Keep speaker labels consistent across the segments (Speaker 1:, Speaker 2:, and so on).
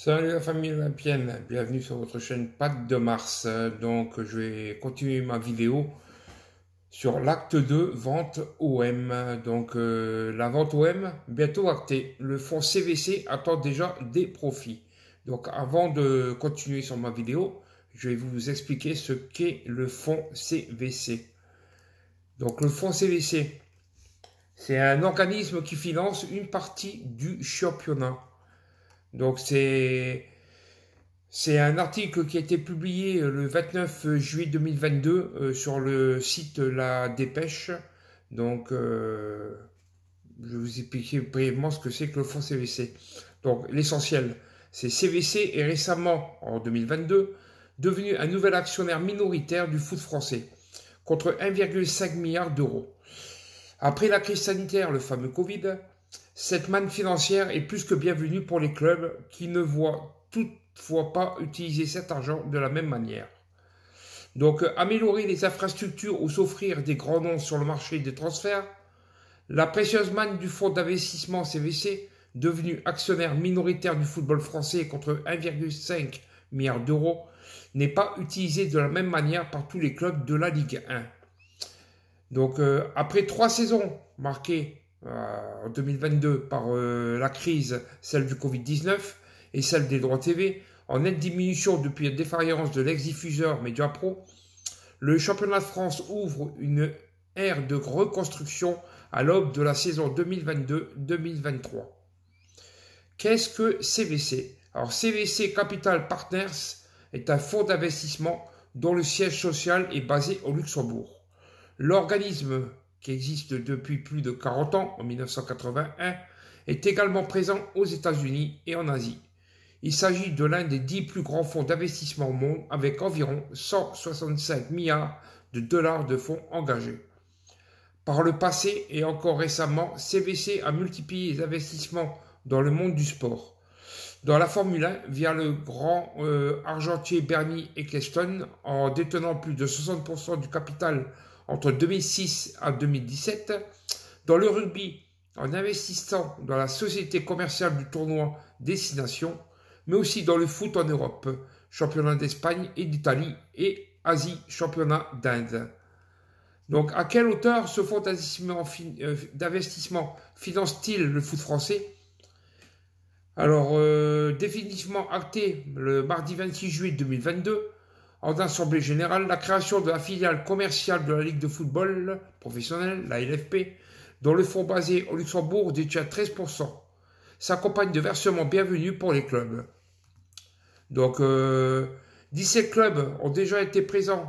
Speaker 1: Salut la famille olympienne, bienvenue sur votre chaîne Pâques de Mars. Donc je vais continuer ma vidéo sur l'acte 2 vente OM. Donc euh, la vente OM bientôt actée. Le fonds CVC attend déjà des profits. Donc avant de continuer sur ma vidéo, je vais vous expliquer ce qu'est le fonds CVC. Donc le fonds CVC, c'est un organisme qui finance une partie du championnat. Donc c'est un article qui a été publié euh, le 29 euh, juillet 2022 euh, sur le site La Dépêche. Donc je vais vous expliquer brièvement ce que c'est que le fonds CVC. Donc l'essentiel, c'est CVC est récemment en 2022 devenu un nouvel actionnaire minoritaire du foot français contre 1,5 milliard d'euros. Après la crise sanitaire, le fameux Covid, cette manne financière est plus que bienvenue pour les clubs qui ne voient toutefois pas utiliser cet argent de la même manière. Donc améliorer les infrastructures ou s'offrir des grands noms sur le marché des transferts, la précieuse manne du fonds d'investissement CVC, devenu actionnaire minoritaire du football français contre 1,5 milliard d'euros, n'est pas utilisée de la même manière par tous les clubs de la Ligue 1. Donc euh, après trois saisons marquées euh, en 2022 par euh, la crise, celle du Covid-19 et celle des droits TV, en nette diminution depuis la défaillance de l'ex-diffuseur Mediapro, le championnat de France ouvre une ère de reconstruction à l'aube de la saison 2022-2023. Qu'est-ce que CVC Alors CVC Capital Partners est un fonds d'investissement dont le siège social est basé au Luxembourg. L'organisme qui existe depuis plus de 40 ans, en 1981, est également présent aux États-Unis et en Asie. Il s'agit de l'un des dix plus grands fonds d'investissement au monde avec environ 165 milliards de dollars de fonds engagés. Par le passé et encore récemment, CVC a multiplié les investissements dans le monde du sport. Dans la Formule 1, via le grand euh, argentier Bernie Ecclestone, en détenant plus de 60% du capital entre 2006 à 2017. Dans le rugby, en investissant dans la société commerciale du tournoi Destination, mais aussi dans le foot en Europe, championnat d'Espagne et d'Italie et Asie, championnat d'Inde. Donc, à quelle hauteur ce fonds euh, d'investissement finance-t-il le foot français Alors, euh, définitivement acté le mardi 26 juillet 2022, en assemblée générale la création de la filiale commerciale de la Ligue de football professionnelle, la LFP, dont le fonds basé au Luxembourg détient 13%, s'accompagne de versements bienvenus pour les clubs. Donc, 17 euh, clubs ont déjà été présents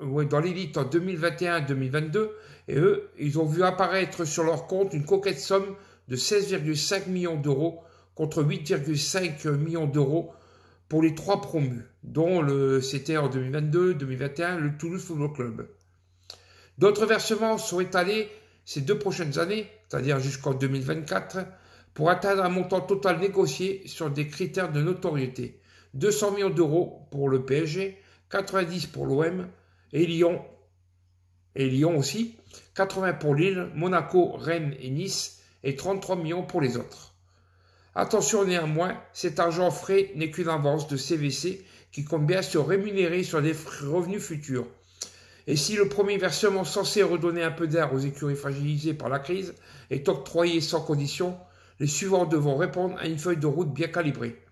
Speaker 1: dans l'élite en 2021-2022 et eux, ils ont vu apparaître sur leur compte une coquette somme de 16,5 millions d'euros contre 8,5 millions d'euros pour les trois promus, dont le CTR 2022-2021, le Toulouse Football Club. D'autres versements sont étalés ces deux prochaines années, c'est-à-dire jusqu'en 2024, pour atteindre un montant total négocié sur des critères de notoriété. 200 millions d'euros pour le PSG, 90 pour l'OM et Lyon. Et Lyon aussi, 80 pour Lille, Monaco, Rennes et Nice, et 33 millions pour les autres. Attention néanmoins, cet argent frais n'est qu'une avance de CVC qui compte bien se rémunérer sur des revenus futurs. Et si le premier versement censé redonner un peu d'air aux écuries fragilisées par la crise est octroyé sans condition, les suivants devront répondre à une feuille de route bien calibrée.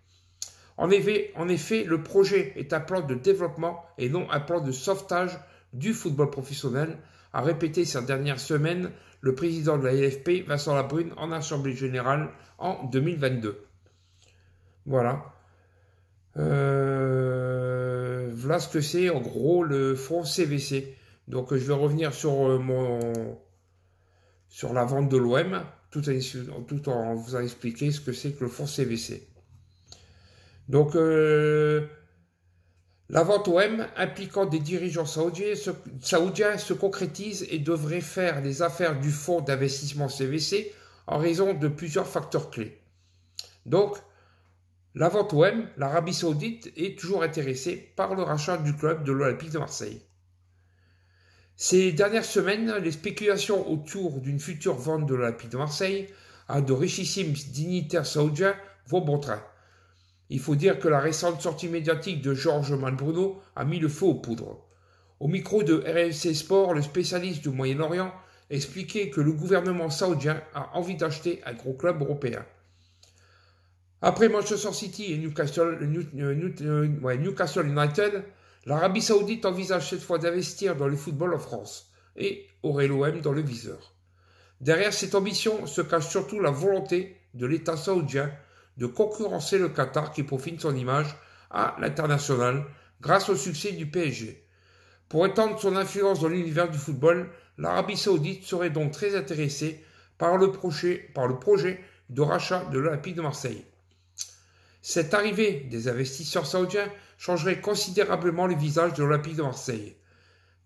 Speaker 1: En effet, en effet, le projet est un plan de développement et non un plan de sauvetage du football professionnel a répété sa dernière semaine le président de la LFP, Vincent Labrune, en Assemblée générale en 2022. Voilà. Euh, voilà ce que c'est en gros le fonds CVC. Donc je vais revenir sur euh, mon sur la vente de l'OM tout, en, tout en vous expliquant ce que c'est que le fonds CVC. Donc euh, la vente OM impliquant des dirigeants saoudiens se, concrétise et devrait faire les affaires du fonds d'investissement CVC en raison de plusieurs facteurs clés. Donc, la vente OM, l'Arabie saoudite, est toujours intéressée par le rachat du club de l'Olympique de Marseille. Ces dernières semaines, les spéculations autour d'une future vente de l'Olympique de Marseille à de richissimes dignitaires saoudiens vont bon train. Il faut dire que la récente sortie médiatique de Georges Malbruno a mis le feu aux poudres. Au micro de RMC Sport, le spécialiste du Moyen-Orient expliquait que le gouvernement saoudien a envie d'acheter un gros club européen. Après Manchester City et Newcastle, euh, euh, euh, Newcastle United, l'Arabie saoudite envisage cette fois d'investir dans le football en France et aurait l'OM dans le viseur. Derrière cette ambition se cache surtout la volonté de l'État saoudien de concurrencer le Qatar qui profite son image à l'international grâce au succès du PSG. Pour étendre son influence dans l'univers du football, l'Arabie saoudite serait donc très intéressée par le projet, par le projet de rachat de l'Olympique de Marseille. Cette arrivée des investisseurs saoudiens changerait considérablement le visage de l'Olympique de Marseille.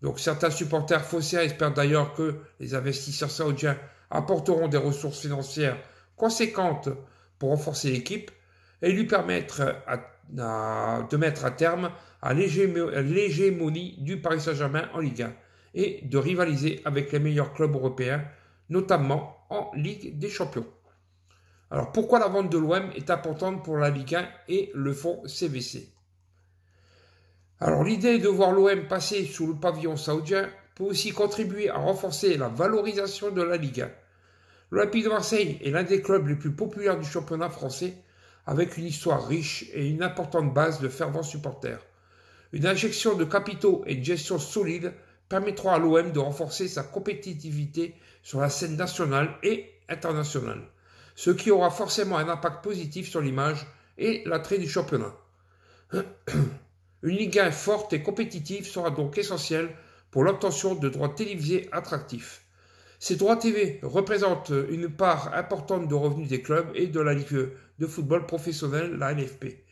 Speaker 1: Donc certains supporters faussaires espèrent d'ailleurs que les investisseurs saoudiens apporteront des ressources financières conséquentes pour renforcer l'équipe et lui permettre de mettre à terme à l'hégémonie du Paris Saint-Germain en Ligue 1 et de rivaliser avec les meilleurs clubs européens, notamment en Ligue des Champions. Alors pourquoi la vente de l'OM est importante pour la Ligue 1 et le fonds CVC Alors l'idée de voir l'OM passer sous le pavillon saoudien peut aussi contribuer à renforcer la valorisation de la Ligue 1 Rapid Marseille est l'un des clubs les plus populaires du championnat français, avec une histoire riche et une importante base de fervents supporters. Une injection de capitaux et une gestion solide permettront à l'OM de renforcer sa compétitivité sur la scène nationale et internationale, ce qui aura forcément un impact positif sur l'image et l'attrait du championnat. Une Ligue forte et compétitive sera donc essentielle pour l'obtention de droits télévisés attractifs. Ces droits TV représentent une part importante de revenus des clubs et de la Ligue de football professionnel, la NFP.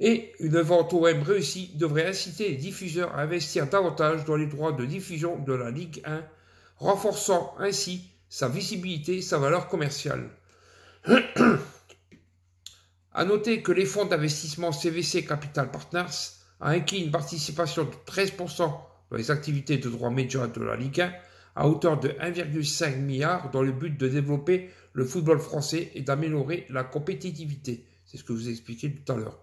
Speaker 1: Et une vente OM réussie devrait inciter les diffuseurs à investir davantage dans les droits de diffusion de la Ligue 1, renforçant ainsi sa visibilité et sa valeur commerciale. A noter que les fonds d'investissement CVC Capital Partners a acquis une participation de 13% dans les activités de droit médias de la Ligue 1 à hauteur de 1,5 milliard dans le but de développer le football français et d'améliorer la compétitivité. C'est ce que vous expliquez tout à l'heure.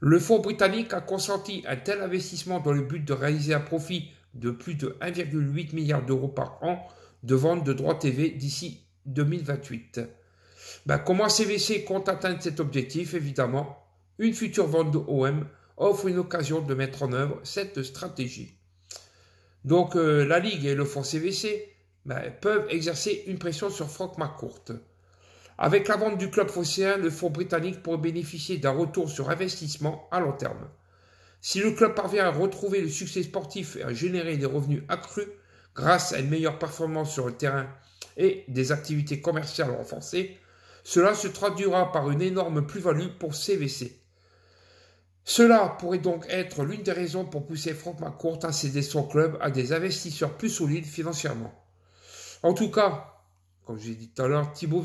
Speaker 1: Le fonds britannique a consenti un tel investissement dans le but de réaliser un profit de plus de 1,8 milliard d'euros par an de vente de droits TV d'ici 2028. Ben, comment CVC compte atteindre cet objectif Évidemment, une future vente de OM offre une occasion de mettre en œuvre cette stratégie. Donc euh, la Ligue et le Fonds CVC ben, peuvent exercer une pression sur Franck McCourt. Avec la vente du club phocéen, le Fonds britannique pourrait bénéficier d'un retour sur investissement à long terme. Si le club parvient à retrouver le succès sportif et à générer des revenus accrus grâce à une meilleure performance sur le terrain et des activités commerciales renforcées, cela se traduira par une énorme plus-value pour CVC. Cela pourrait donc être l'une des raisons pour pousser Franck McCourt à céder son club à des investisseurs plus solides financièrement. En tout cas, comme j'ai dit tout à l'heure, Thibaut,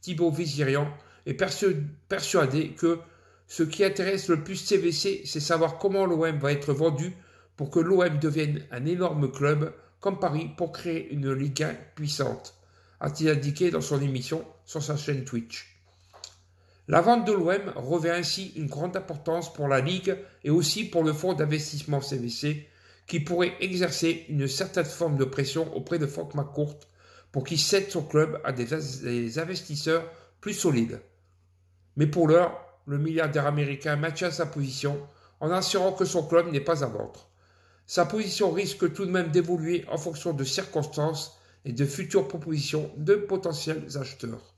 Speaker 1: Thibaut Vizirian est persuadé que ce qui intéresse le plus CVC, c'est savoir comment l'OM va être vendu pour que l'OM devienne un énorme club comme Paris pour créer une Ligue puissante, a-t-il indiqué dans son émission sur sa chaîne Twitch. La vente de l'OM revêt ainsi une grande importance pour la Ligue et aussi pour le fonds d'investissement CVC, qui pourrait exercer une certaine forme de pression auprès de Franck McCourt pour qu'il cède son club à des investisseurs plus solides. Mais pour l'heure, le milliardaire américain maintient sa position en assurant que son club n'est pas à vendre. Sa position risque tout de même d'évoluer en fonction de circonstances et de futures propositions de potentiels acheteurs.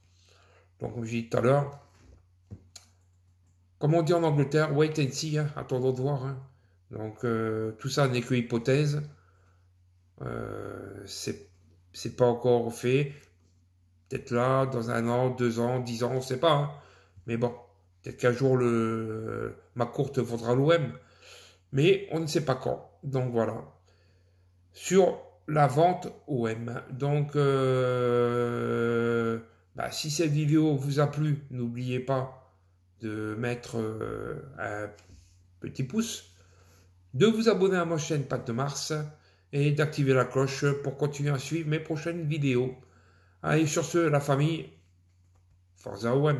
Speaker 1: Donc, comme je dit tout à l'heure, comme on dit en Angleterre, wait and see, hein, attendons de voir. Hein. Donc euh, tout ça n'est que hypothèse. Euh, ce c'est pas encore fait. Peut-être là, dans un an, deux ans, dix ans, on ne sait pas. Hein. Mais bon, peut-être qu'un jour le ma courte vaudra l'OM. Mais on ne sait pas quand. Donc voilà. Sur la vente OM. Donc euh, bah, si cette vidéo vous a plu, n'oubliez pas de mettre euh, un petit pouce, de vous abonner à ma chaîne Pat de Mars et d'activer la cloche pour continuer à suivre mes prochaines vidéos. Allez, sur ce, la famille, Forza OM.